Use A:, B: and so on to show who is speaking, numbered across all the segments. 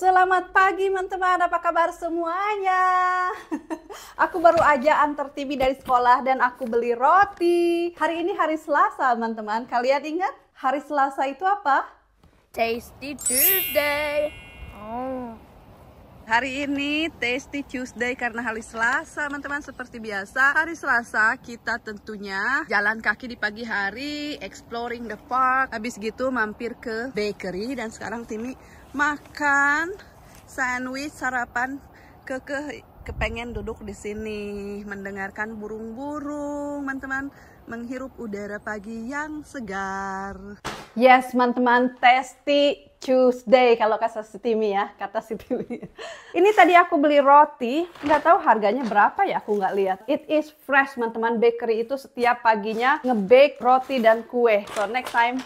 A: Selamat pagi teman-teman, apa kabar semuanya? aku baru aja antar TV dari sekolah dan aku beli roti. Hari ini hari Selasa teman-teman, kalian ingat hari Selasa itu apa? Tasty Tuesday. Oh. Hari ini Tasty Tuesday karena hari Selasa teman-teman seperti biasa Hari Selasa kita tentunya jalan kaki di pagi hari Exploring the park Habis gitu mampir ke bakery Dan sekarang Timmy makan sandwich sarapan ke ke kepengen duduk di sini mendengarkan burung-burung teman-teman menghirup udara pagi yang segar yes teman-teman testi Tuesday kalau kata Sitimi ya kata Sitimi ini tadi aku beli roti nggak tahu harganya berapa ya aku nggak lihat it is fresh teman-teman bakery itu setiap paginya ngebake roti dan kue so next time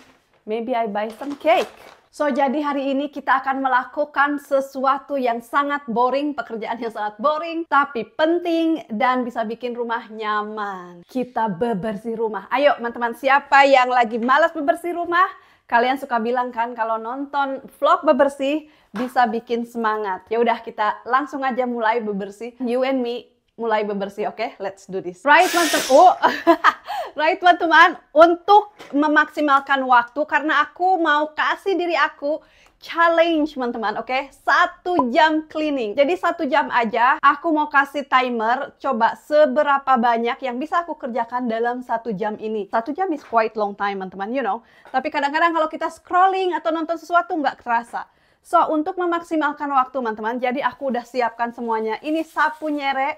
A: maybe I buy some cake So, jadi hari ini kita akan melakukan sesuatu yang sangat boring, pekerjaan yang sangat boring, tapi penting dan bisa bikin rumah nyaman. Kita bebersih rumah. Ayo, teman-teman, siapa yang lagi malas bebersih rumah? Kalian suka bilang kan kalau nonton vlog bebersih bisa bikin semangat. Ya udah kita langsung aja mulai bebersih. You and me mulai bebersih, oke? Okay? Let's do this. Right, one, to, Oh. right, to teman Untuk memaksimalkan waktu, karena aku mau kasih diri aku challenge, teman-teman, oke? Okay? Satu jam cleaning. Jadi satu jam aja, aku mau kasih timer, coba seberapa banyak yang bisa aku kerjakan dalam satu jam ini. Satu jam is quite long time, teman-teman, you know. Tapi kadang-kadang kalau kita scrolling atau nonton sesuatu, nggak terasa. So, untuk memaksimalkan waktu, teman-teman, jadi aku udah siapkan semuanya. Ini sapu nyerek,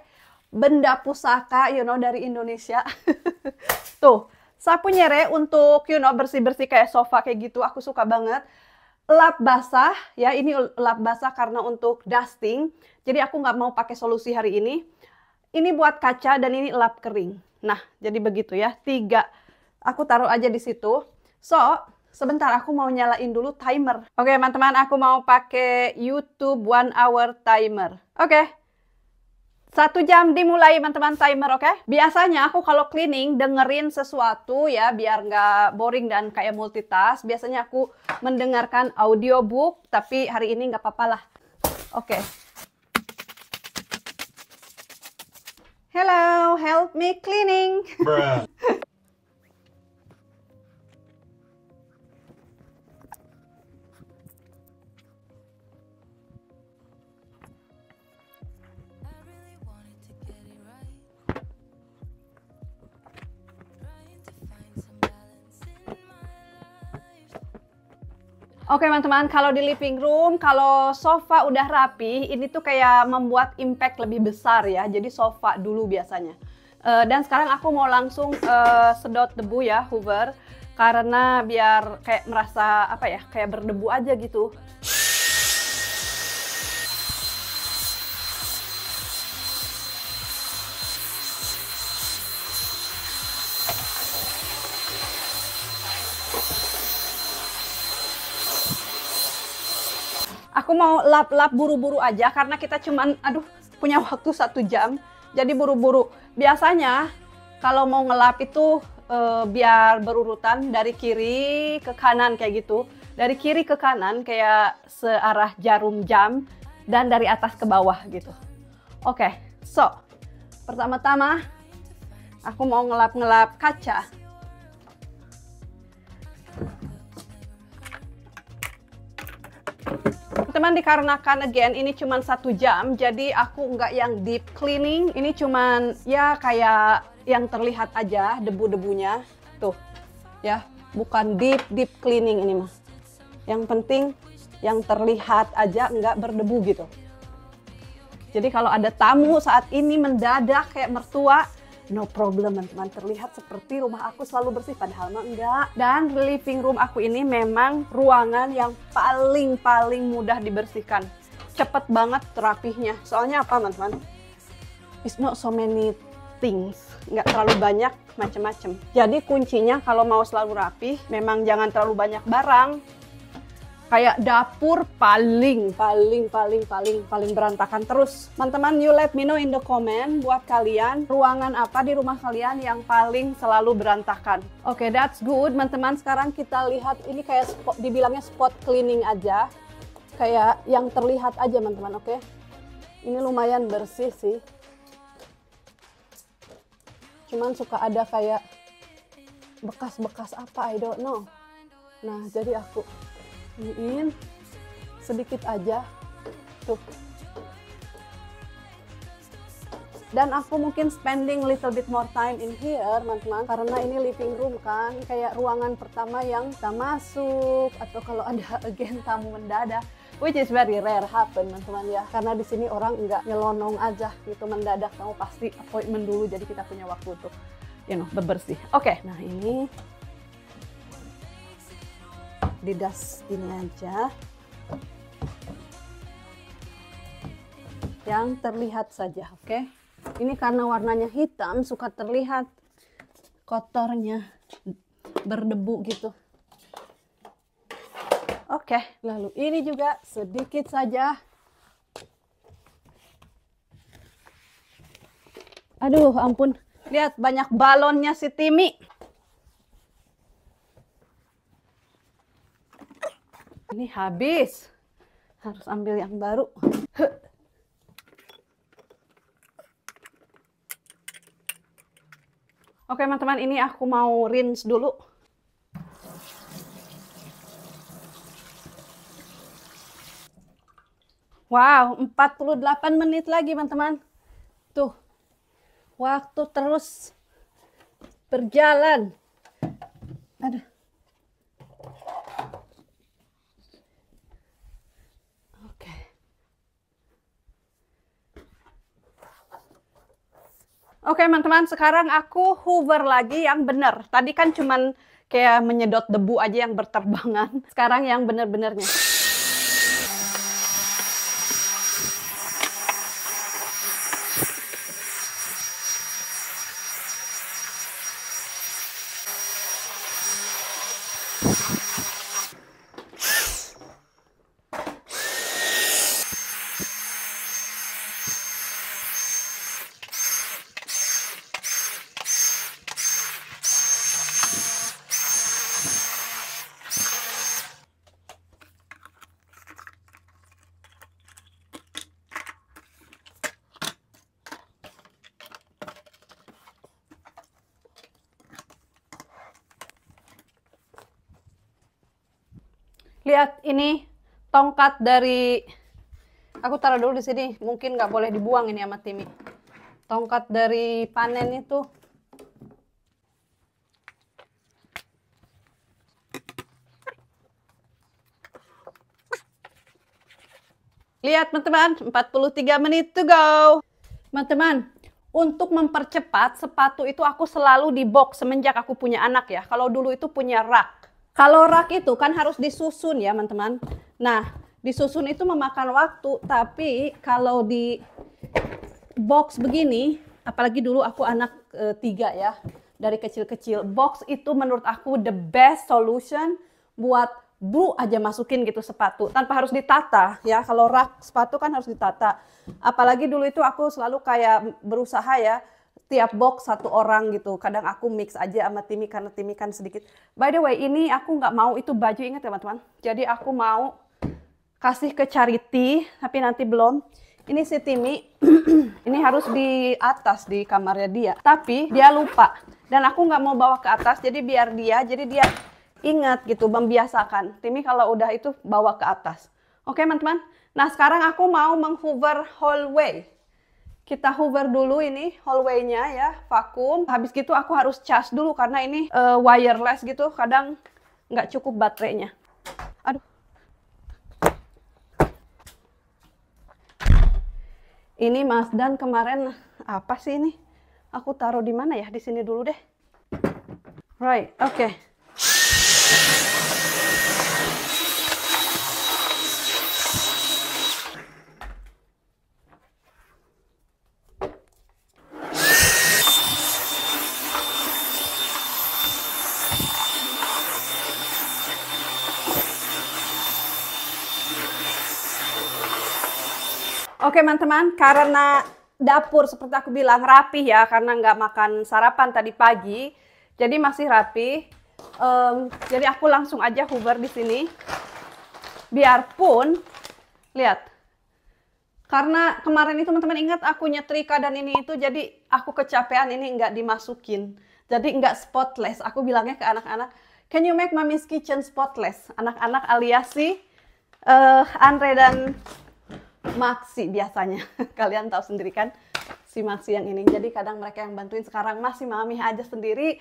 A: benda pusaka you know dari Indonesia. Tuh, sapu nyere untuk you know bersih-bersih kayak sofa kayak gitu aku suka banget. Lap basah ya, ini lap basah karena untuk dusting. Jadi aku nggak mau pakai solusi hari ini. Ini buat kaca dan ini lap kering. Nah, jadi begitu ya. Tiga aku taruh aja di situ. So, sebentar aku mau nyalain dulu timer. Oke, okay, teman-teman, aku mau pakai YouTube one hour timer. Oke. Okay. Satu jam dimulai teman-teman timer oke? Okay? Biasanya aku kalau cleaning dengerin sesuatu ya biar nggak boring dan kayak multitask. Biasanya aku mendengarkan audiobook tapi hari ini nggak apa-apa lah. Oke. Okay. Hello, help me cleaning. Oke teman-teman, kalau di living room, kalau sofa udah rapi, ini tuh kayak membuat impact lebih besar ya. Jadi sofa dulu biasanya. Uh, dan sekarang aku mau langsung uh, sedot debu ya, Hoover, karena biar kayak merasa apa ya, kayak berdebu aja gitu. mau lap-lap buru-buru aja karena kita cuman aduh punya waktu satu jam jadi buru-buru biasanya kalau mau ngelap itu e, biar berurutan dari kiri ke kanan kayak gitu dari kiri ke kanan kayak searah jarum jam dan dari atas ke bawah gitu oke okay, so pertama-tama aku mau ngelap-ngelap kaca teman-teman dikarenakan again ini cuma satu jam, jadi aku nggak yang deep cleaning. Ini cuma ya kayak yang terlihat aja debu-debunya. Tuh, ya bukan deep deep cleaning ini mah. Yang penting yang terlihat aja nggak berdebu gitu. Jadi kalau ada tamu saat ini mendadak kayak mertua, no problem teman-teman terlihat seperti rumah aku selalu bersih padahal mah enggak dan living room aku ini memang ruangan yang paling paling mudah dibersihkan cepet banget rapihnya soalnya apa teman-teman it's not so many things nggak terlalu banyak macam-macam jadi kuncinya kalau mau selalu rapi memang jangan terlalu banyak barang kayak dapur paling paling paling paling paling berantakan terus. Teman-teman, you let me know in the comment buat kalian ruangan apa di rumah kalian yang paling selalu berantakan. Oke, okay, that's good. Teman-teman, sekarang kita lihat ini kayak spot, dibilangnya spot cleaning aja. Kayak yang terlihat aja, teman-teman, oke? Okay? Ini lumayan bersih sih. Cuman suka ada kayak bekas-bekas apa, I don't know. Nah, jadi aku iniin sedikit aja tuh dan aku mungkin spending little bit more time in here teman-teman karena ini living room kan kayak ruangan pertama yang kita masuk atau kalau ada agen tamu mendadak which is very rare happen teman-teman ya karena di sini orang nggak nyelonong aja gitu mendadak kamu pasti appointment dulu jadi kita punya waktu untuk you know bebersih oke okay, nah ini di das ini aja yang terlihat saja oke okay? ini karena warnanya hitam suka terlihat kotornya berdebu gitu oke okay, lalu ini juga sedikit saja aduh ampun lihat banyak balonnya si Timi Ini habis. Harus ambil yang baru. Oke teman-teman, ini aku mau rinse dulu. Wow, 48 menit lagi teman-teman. Tuh, waktu terus berjalan. Oke teman-teman, sekarang aku hover lagi yang benar. Tadi kan cuman kayak menyedot debu aja yang berterbangan. Sekarang yang benar-benarnya. lihat ini tongkat dari aku taruh dulu di sini mungkin nggak boleh dibuang ini sama Timi tongkat dari panen itu Lihat teman-teman, 43 menit to go. Teman-teman, untuk mempercepat sepatu itu aku selalu di box semenjak aku punya anak ya. Kalau dulu itu punya rak. Kalau rak itu kan harus disusun ya teman-teman. Nah, disusun itu memakan waktu, tapi kalau di box begini, apalagi dulu aku anak e, tiga ya, dari kecil-kecil, box itu menurut aku the best solution buat bu aja masukin gitu sepatu tanpa harus ditata ya kalau rak sepatu kan harus ditata apalagi dulu itu aku selalu kayak berusaha ya tiap box satu orang gitu. Kadang aku mix aja sama Timi karena Timi kan sedikit. By the way, ini aku nggak mau itu baju ingat ya, teman-teman. Jadi aku mau kasih ke charity, tapi nanti belum. Ini si Timi, ini harus di atas di kamarnya dia. Tapi dia lupa dan aku nggak mau bawa ke atas. Jadi biar dia, jadi dia ingat gitu, membiasakan. Timi kalau udah itu bawa ke atas. Oke teman-teman. Nah sekarang aku mau menghover hallway kita hover dulu ini hallway ya, vakum. Habis gitu aku harus charge dulu karena ini uh, wireless gitu, kadang nggak cukup baterainya. Aduh. Ini Mas Dan kemarin apa sih ini? Aku taruh di mana ya? Di sini dulu deh. Right, oke. Okay. Oke teman-teman, karena dapur seperti aku bilang rapi ya, karena nggak makan sarapan tadi pagi, jadi masih rapi. Um, jadi aku langsung aja hover di sini. Biarpun, lihat, karena kemarin itu teman-teman ingat aku nyetrika dan ini itu, jadi aku kecapean ini nggak dimasukin. Jadi nggak spotless. Aku bilangnya ke anak-anak, can you make mommy's kitchen spotless? Anak-anak aliasi uh, eh, Andre dan maksi biasanya. Kalian tahu sendiri kan si maksi yang ini. Jadi kadang mereka yang bantuin sekarang masih mami aja sendiri.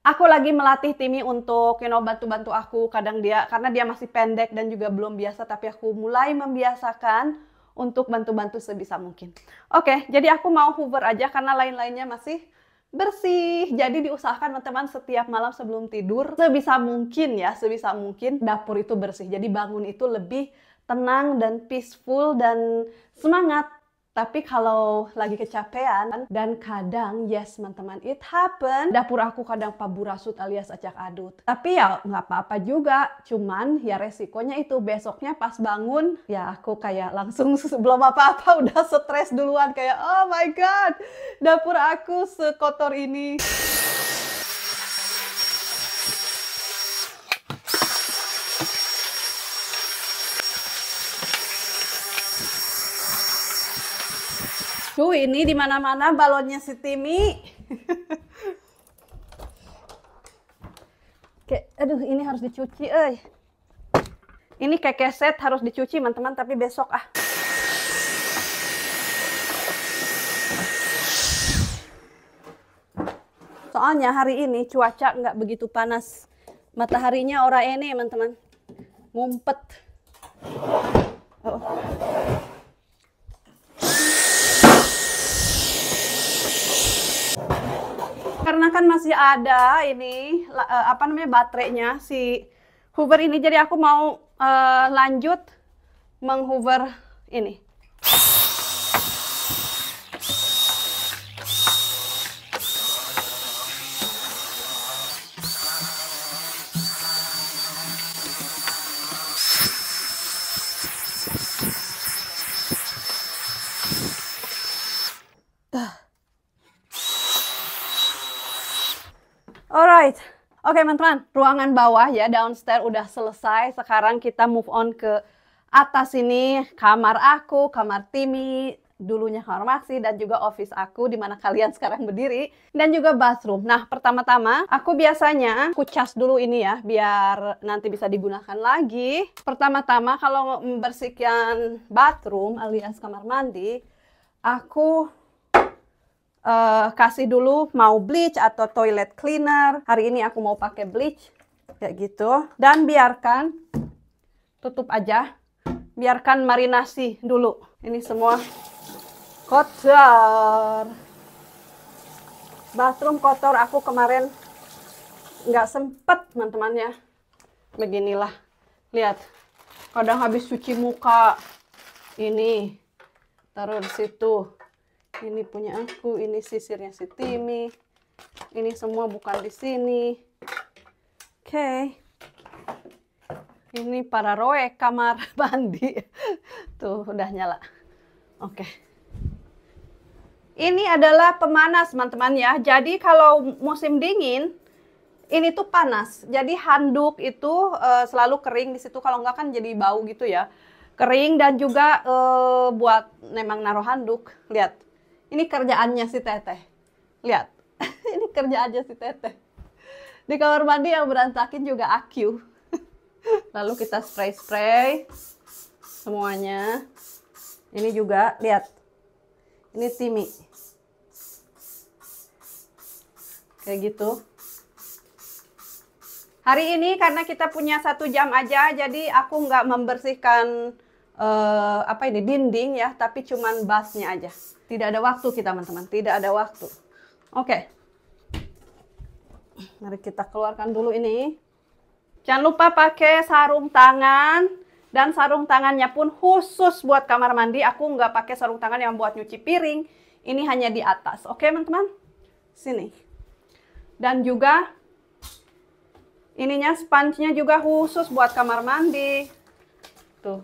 A: Aku lagi melatih Timi untuk you know, bantu-bantu aku. Kadang dia karena dia masih pendek dan juga belum biasa tapi aku mulai membiasakan untuk bantu-bantu sebisa mungkin. Oke, jadi aku mau hover aja karena lain-lainnya masih bersih. Jadi diusahakan teman-teman setiap malam sebelum tidur sebisa mungkin ya, sebisa mungkin dapur itu bersih. Jadi bangun itu lebih tenang dan peaceful dan semangat. Tapi kalau lagi kecapean dan kadang yes teman-teman it happen dapur aku kadang paburasut alias acak adut. Tapi ya nggak apa-apa juga, cuman ya resikonya itu besoknya pas bangun ya aku kayak langsung sebelum apa-apa udah stres duluan kayak oh my god dapur aku sekotor ini. Aduh, ini di mana-mana balonnya si Timi. Kayak, aduh, ini harus dicuci, eh. Ini kekeset harus dicuci, teman-teman, tapi besok ah. Soalnya hari ini cuaca nggak begitu panas. Mataharinya ora ini, teman-teman. Ngumpet. Oh. kan masih ada ini uh, apa namanya baterainya si hoover ini jadi aku mau uh, lanjut menghover ini Alright, oke okay, teman-teman, ruangan bawah ya downstairs udah selesai. Sekarang kita move on ke atas ini kamar aku, kamar Timi dulunya kamar Maxi dan juga office aku di mana kalian sekarang berdiri dan juga bathroom. Nah, pertama-tama aku biasanya aku dulu ini ya biar nanti bisa digunakan lagi. Pertama-tama kalau membersihkan bathroom alias kamar mandi, aku uh, kasih dulu mau bleach atau toilet cleaner. Hari ini aku mau pakai bleach kayak gitu dan biarkan tutup aja. Biarkan marinasi dulu. Ini semua kotor. Bathroom kotor aku kemarin nggak sempet teman temannya Beginilah. Lihat. Kadang habis cuci muka ini taruh di situ ini punya aku ini sisirnya si Timmy ini semua bukan di sini oke okay. ini para roe kamar mandi tuh udah nyala oke okay. ini adalah pemanas teman-teman ya jadi kalau musim dingin ini tuh panas jadi handuk itu uh, selalu kering di situ kalau nggak kan jadi bau gitu ya kering dan juga uh, buat memang naruh handuk lihat ini kerjaannya si teteh. Lihat, ini kerja aja si teteh. Di kamar mandi yang berantakin juga aku. Lalu kita spray-spray semuanya. Ini juga, lihat. Ini Timi. Kayak gitu. Hari ini karena kita punya satu jam aja, jadi aku nggak membersihkan uh, apa ini dinding ya, tapi cuman basnya aja. Tidak ada waktu kita, teman-teman. Tidak ada waktu. Oke. Okay. Mari kita keluarkan dulu ini. Jangan lupa pakai sarung tangan. Dan sarung tangannya pun khusus buat kamar mandi. Aku nggak pakai sarung tangan yang buat nyuci piring. Ini hanya di atas. Oke, okay, teman-teman? Sini. Dan juga ininya sponge-nya juga khusus buat kamar mandi. Tuh.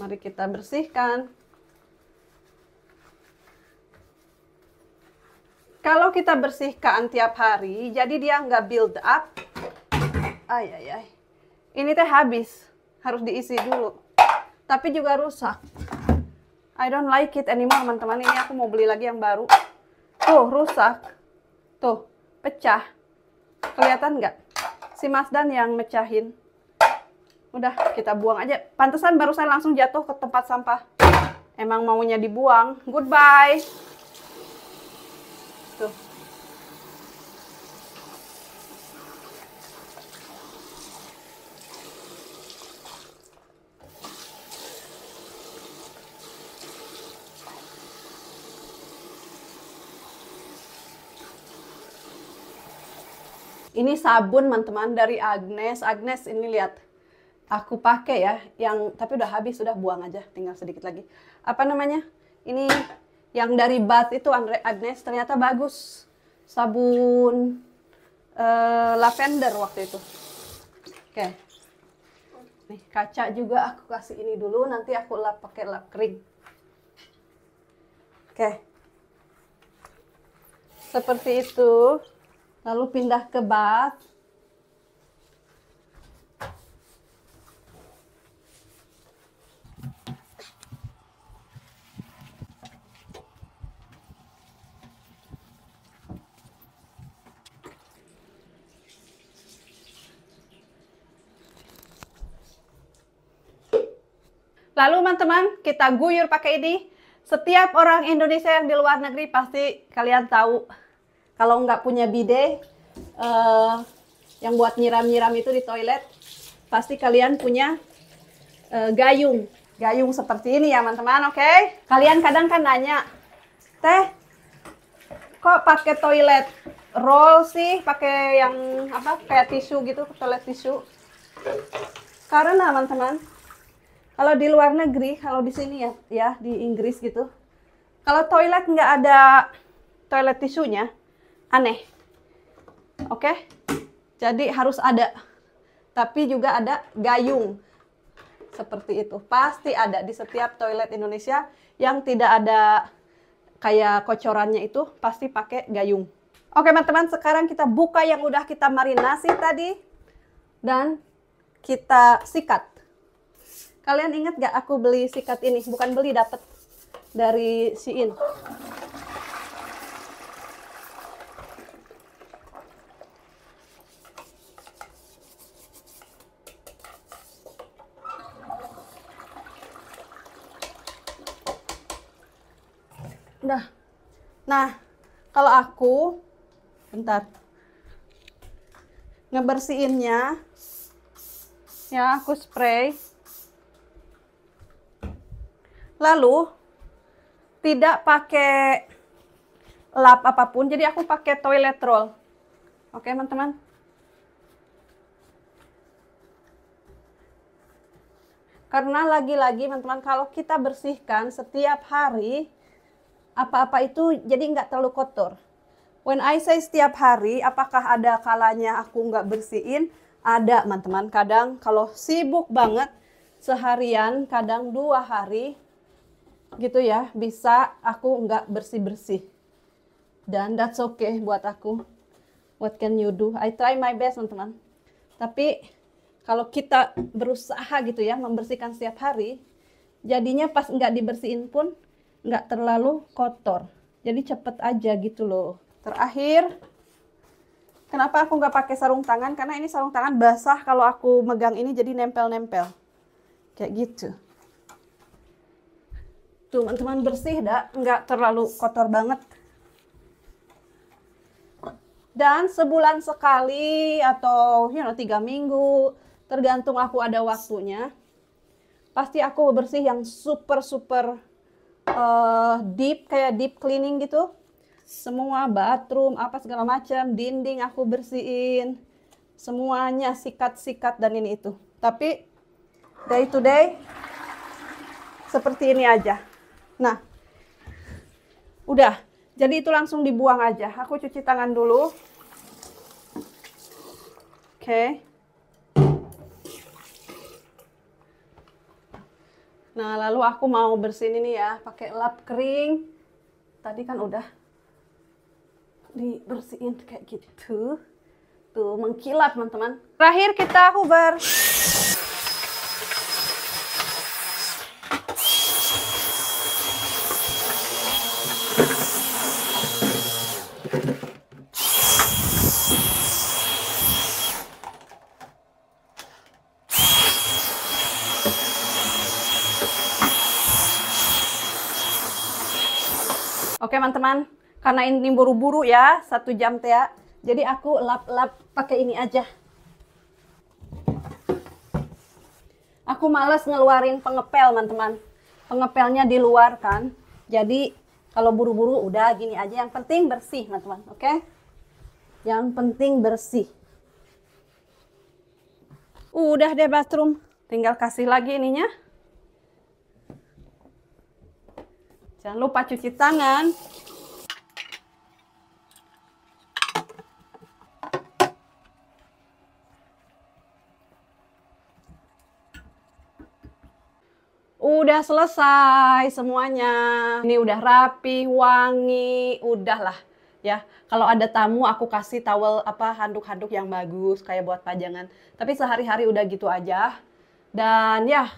A: Mari kita bersihkan. Kalau kita bersihkan tiap hari, jadi dia nggak build up. Ay, ay, ay. Ini teh habis. Harus diisi dulu. Tapi juga rusak. I don't like it anymore, teman-teman. Ini aku mau beli lagi yang baru. Tuh, rusak. Tuh, pecah. Kelihatan nggak? Si Masdan yang mecahin. Udah, kita buang aja. Pantesan barusan langsung jatuh ke tempat sampah. Emang maunya dibuang. Goodbye. Ini sabun teman-teman dari Agnes. Agnes ini lihat. Aku pakai ya yang tapi udah habis sudah buang aja tinggal sedikit lagi. Apa namanya? Ini yang dari Bath itu Andre Agnes ternyata bagus. Sabun uh, lavender waktu itu. Oke. Okay. Nih, kaca juga aku kasih ini dulu nanti aku lap pakai lap kering. Oke. Okay. Seperti itu lalu pindah ke bat Lalu teman-teman, kita guyur pakai ini. Setiap orang Indonesia yang di luar negeri pasti kalian tahu kalau nggak punya bidet uh, yang buat nyiram-nyiram itu di toilet, pasti kalian punya uh, gayung. Gayung seperti ini ya teman-teman, oke? Okay? Kalian kadang kan nanya, "Teh, kok pakai toilet roll sih? Pakai yang apa? Kayak tisu gitu, toilet tisu?" Karena teman-teman, kalau di luar negeri, kalau di sini ya, ya di Inggris gitu, kalau toilet nggak ada toilet tisunya, aneh. Oke. Jadi harus ada tapi juga ada gayung. Seperti itu. Pasti ada di setiap toilet Indonesia yang tidak ada kayak kocorannya itu pasti pakai gayung. Oke, teman-teman, sekarang kita buka yang udah kita marinasi tadi dan kita sikat. Kalian ingat gak aku beli sikat ini? Bukan beli dapet dari Shein. Udah. Nah, kalau aku bentar. Ngebersihinnya ya aku spray. Lalu tidak pakai lap apapun, jadi aku pakai toilet roll. Oke, teman-teman. Karena lagi-lagi, teman-teman, kalau kita bersihkan setiap hari, apa-apa itu jadi nggak terlalu kotor. When I say setiap hari, apakah ada kalanya aku nggak bersihin? Ada, teman-teman. Kadang kalau sibuk banget, seharian, kadang dua hari, gitu ya, bisa aku nggak bersih-bersih. Dan that's okay buat aku. What can you do? I try my best, teman-teman. Tapi kalau kita berusaha gitu ya, membersihkan setiap hari, jadinya pas nggak dibersihin pun, nggak terlalu kotor jadi cepet aja gitu loh terakhir kenapa aku nggak pakai sarung tangan karena ini sarung tangan basah kalau aku megang ini jadi nempel-nempel kayak gitu tuh teman-teman bersih dah nggak terlalu kotor banget dan sebulan sekali atau you know, tiga minggu tergantung aku ada waktunya pasti aku bersih yang super super uh, deep kayak deep cleaning gitu semua bathroom apa segala macam dinding aku bersihin semuanya sikat-sikat dan ini itu tapi day to day seperti ini aja nah udah jadi itu langsung dibuang aja aku cuci tangan dulu oke okay. Nah, lalu aku mau bersihin ini ya, pakai lap kering. Tadi kan udah dibersihin kayak gitu. Tuh, mengkilap, teman-teman. Terakhir kita hover. teman-teman karena ini buru-buru ya satu jam teh ya. jadi aku lap-lap pakai ini aja aku males ngeluarin pengepel teman-teman pengepelnya di luar kan jadi kalau buru-buru udah gini aja yang penting bersih teman-teman oke okay? yang penting bersih uh, udah deh bathroom tinggal kasih lagi ininya Jangan lupa cuci tangan. Udah selesai semuanya. Ini udah rapi, wangi, udahlah ya. Kalau ada tamu aku kasih towel apa handuk-handuk yang bagus kayak buat pajangan. Tapi sehari-hari udah gitu aja. Dan ya,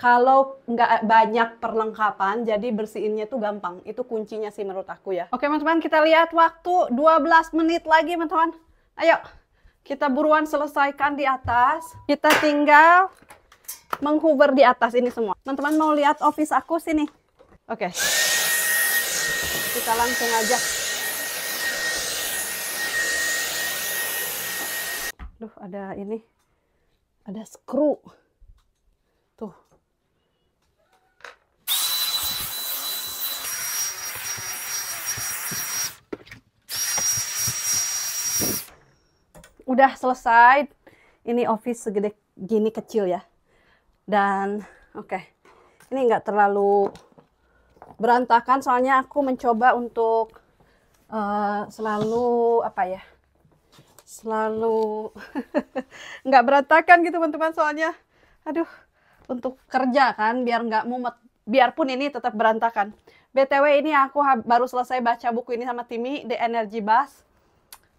A: kalau nggak eh, banyak perlengkapan, jadi bersihinnya tuh gampang. Itu kuncinya sih menurut aku ya. Oke teman-teman, kita lihat waktu 12 menit lagi teman-teman. Ayo, kita buruan selesaikan di atas. Kita tinggal menghover di atas ini semua. Teman-teman mau lihat office aku sini? Oke. Kita langsung aja. Duh, ada ini. Ada skru. Tuh. udah selesai. Ini office segede gini kecil ya. Dan oke. Okay. Ini nggak terlalu berantakan soalnya aku mencoba untuk uh, selalu apa ya? Selalu nggak berantakan gitu teman-teman soalnya. Aduh, untuk kerja kan biar nggak mumet. Biarpun ini tetap berantakan. BTW ini aku baru selesai baca buku ini sama Timi, The Energy Bus.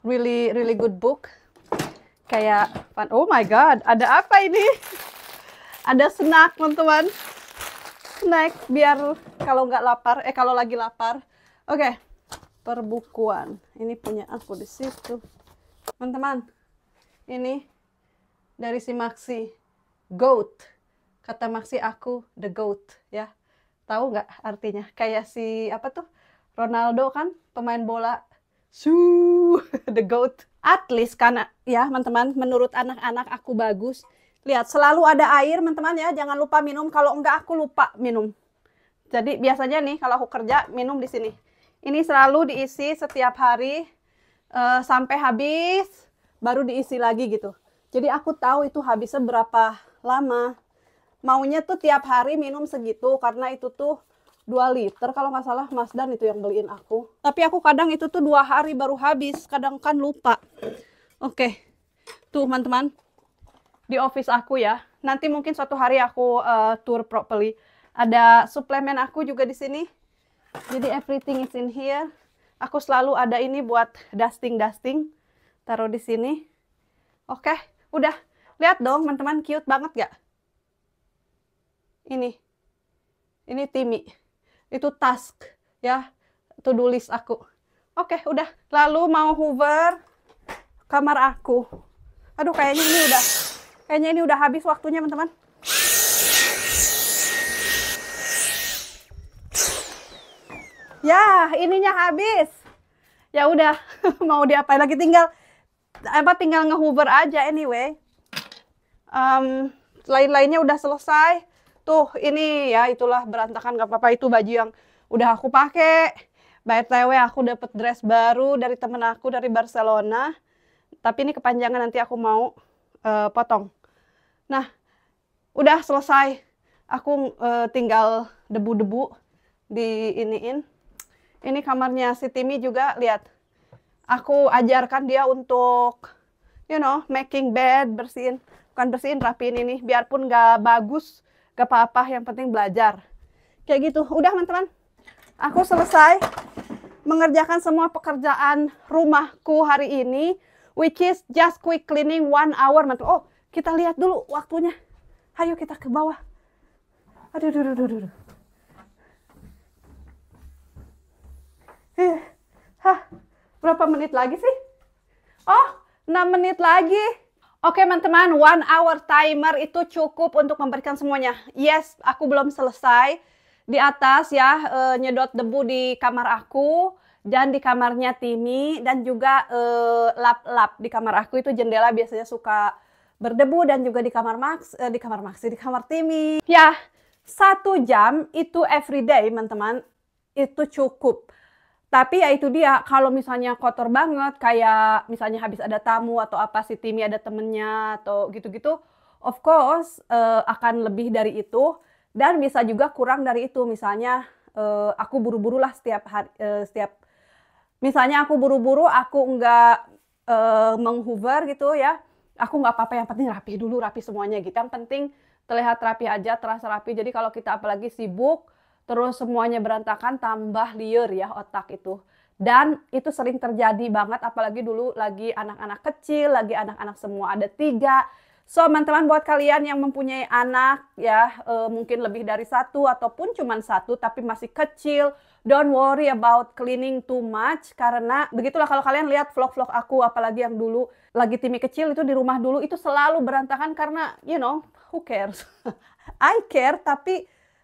A: Really really good book kayak oh my god ada apa ini ada snack teman-teman snack biar kalau nggak lapar eh kalau lagi lapar oke okay. perbukuan ini punya aku di situ teman-teman ini dari si Maxi goat kata Maxi aku the goat ya tahu nggak artinya kayak si apa tuh Ronaldo kan pemain bola Su, the goat. At least karena ya teman-teman, menurut anak-anak aku bagus. Lihat, selalu ada air teman-teman ya. Jangan lupa minum. Kalau enggak aku lupa minum. Jadi biasanya nih kalau aku kerja minum di sini. Ini selalu diisi setiap hari uh, sampai habis baru diisi lagi gitu. Jadi aku tahu itu habisnya berapa lama. Maunya tuh tiap hari minum segitu karena itu tuh 2 liter kalau nggak salah Mas Dan itu yang beliin aku. Tapi aku kadang itu tuh dua hari baru habis, kadang kan lupa. Oke, okay. tuh teman-teman di office aku ya. Nanti mungkin suatu hari aku uh, tour properly. Ada suplemen aku juga di sini. Jadi everything is in here. Aku selalu ada ini buat dusting-dusting. Taruh di sini. Oke, okay. udah. Lihat dong teman-teman, cute banget gak? Ini. Ini Timmy itu task ya to do list aku oke udah lalu mau hover kamar aku aduh kayaknya ini udah kayaknya ini udah habis waktunya teman-teman ya ininya habis ya udah mau diapain lagi tinggal apa tinggal ngehover aja anyway um, lain-lainnya udah selesai tuh ini ya itulah berantakan gak apa-apa itu baju yang udah aku pakai by the way aku dapat dress baru dari temen aku dari Barcelona tapi ini kepanjangan nanti aku mau uh, potong nah udah selesai aku uh, tinggal debu-debu di iniin ini kamarnya si Timmy juga lihat aku ajarkan dia untuk you know making bed bersihin bukan bersihin rapiin ini biarpun nggak bagus apa-apa yang penting belajar kayak gitu udah teman-teman aku selesai mengerjakan semua pekerjaan rumahku hari ini which is just quick cleaning one hour teman oh kita lihat dulu waktunya ayo kita ke bawah aduh aduh aduh aduh, eh, hah berapa menit lagi sih oh 6 menit lagi Oke teman-teman, one hour timer itu cukup untuk memberikan semuanya. Yes, aku belum selesai di atas ya e, nyedot debu di kamar aku dan di kamarnya Timi dan juga lap-lap eh, e, di kamar aku itu jendela biasanya suka berdebu dan juga di kamar Max e, di kamar Maxi, di kamar Timi. Ya, satu jam itu everyday teman-teman itu cukup tapi ya itu dia, kalau misalnya kotor banget, kayak misalnya habis ada tamu atau apa si Timmy ada temennya atau gitu-gitu, of course uh, akan lebih dari itu dan bisa juga kurang dari itu. Misalnya uh, aku buru-buru lah setiap hari, uh, setiap misalnya aku buru-buru, aku nggak uh, menghover gitu ya, aku nggak apa-apa yang penting rapi dulu, rapi semuanya gitu. Yang penting terlihat rapi aja, terasa rapi. Jadi kalau kita apalagi sibuk terus semuanya berantakan tambah liar ya otak itu dan itu sering terjadi banget apalagi dulu lagi anak-anak kecil lagi anak-anak semua ada tiga so teman-teman buat kalian yang mempunyai anak ya e, mungkin lebih dari satu ataupun cuma satu tapi masih kecil don't worry about cleaning too much karena begitulah kalau kalian lihat vlog-vlog aku apalagi yang dulu lagi timi kecil itu di rumah dulu itu selalu berantakan karena you know who cares I care tapi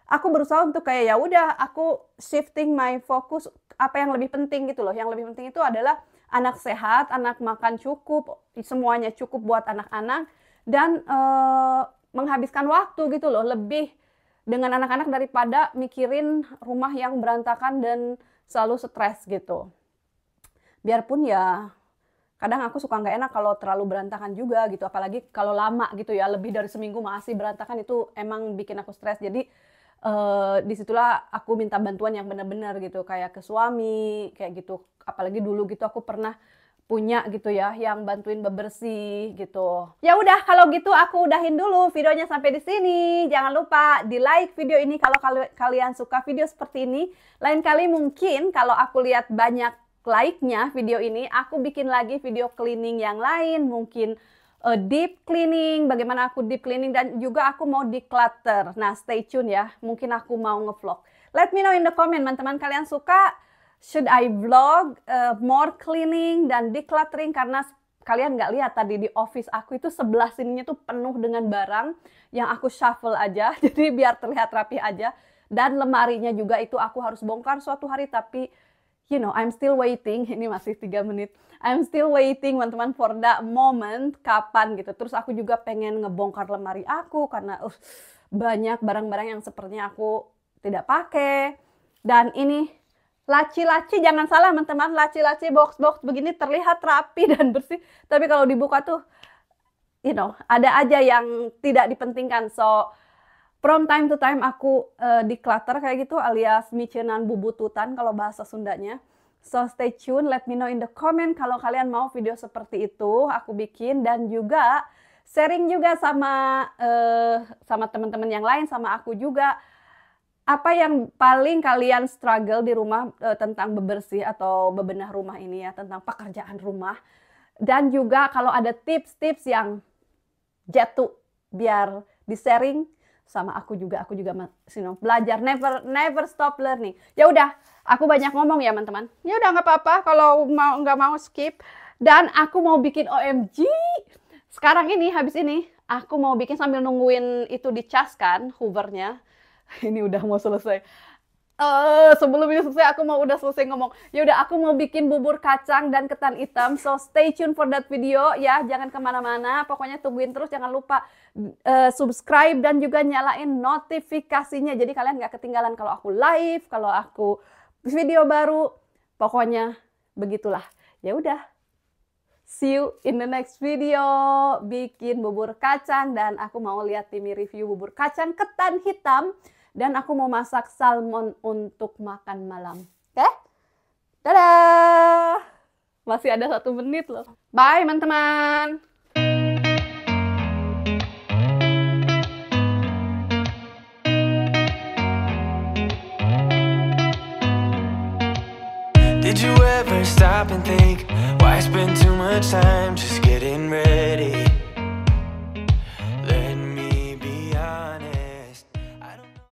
A: aku berusaha untuk kayak ya udah aku shifting my focus apa yang lebih penting gitu loh. Yang lebih penting itu adalah anak sehat, anak makan cukup, semuanya cukup buat anak-anak dan eh, menghabiskan waktu gitu loh lebih dengan anak-anak daripada mikirin rumah yang berantakan dan selalu stres gitu. Biarpun ya kadang aku suka nggak enak kalau terlalu berantakan juga gitu apalagi kalau lama gitu ya lebih dari seminggu masih berantakan itu emang bikin aku stres jadi Eh, disitulah aku minta bantuan yang benar-benar gitu kayak ke suami kayak gitu apalagi dulu gitu aku pernah punya gitu ya yang bantuin bebersih gitu. Ya udah kalau gitu aku udahin dulu videonya sampai di sini. Jangan lupa di like video ini kalau kalian suka video seperti ini. Lain kali mungkin kalau aku lihat banyak like-nya video ini, aku bikin lagi video cleaning yang lain, mungkin uh, deep cleaning, bagaimana aku deep cleaning dan juga aku mau declutter. Nah, stay tune ya. Mungkin aku mau ngevlog. Let me know in the comment teman-teman kalian suka should I vlog uh, more cleaning dan decluttering karena kalian nggak lihat tadi di office aku itu sebelah sininya tuh penuh dengan barang yang aku shuffle aja jadi biar terlihat rapi aja dan lemarinya juga itu aku harus bongkar suatu hari tapi you know, I'm still waiting. Ini masih tiga menit. I'm still waiting, teman-teman, for that moment kapan gitu. Terus aku juga pengen ngebongkar lemari aku karena uh, banyak barang-barang yang sepertinya aku tidak pakai. Dan ini laci-laci jangan salah teman-teman, laci-laci box-box begini terlihat rapi dan bersih, tapi kalau dibuka tuh you know, ada aja yang tidak dipentingkan. So from time to time aku uh, declutter kayak gitu alias micenan bubututan kalau bahasa Sundanya. So stay tune, let me know in the comment kalau kalian mau video seperti itu aku bikin dan juga sharing juga sama uh, sama teman-teman yang lain sama aku juga apa yang paling kalian struggle di rumah uh, tentang bebersih atau bebenah rumah ini ya, tentang pekerjaan rumah dan juga kalau ada tips-tips yang jatuh biar di-sharing sama aku juga aku juga you know, belajar never never stop learning ya udah aku banyak ngomong ya teman-teman ya udah nggak apa-apa kalau mau nggak mau skip dan aku mau bikin OMG sekarang ini habis ini aku mau bikin sambil nungguin itu dicas kan ini udah mau selesai uh, eh, sebelum ini selesai aku mau udah selesai ngomong. Ya udah aku mau bikin bubur kacang dan ketan hitam. So stay tune for that video ya. Jangan kemana-mana. Pokoknya tungguin terus. Jangan lupa uh, subscribe dan juga nyalain notifikasinya. Jadi kalian nggak ketinggalan kalau aku live, kalau aku video baru. Pokoknya begitulah. Ya udah. See you in the next video. Bikin bubur kacang dan aku mau lihat Timi review bubur kacang ketan hitam dan aku mau masak salmon untuk makan malam. Oke? Okay? Dadah! Masih ada satu menit loh. Bye, teman-teman! Did you ever stop and think, why spend too much time just getting ready?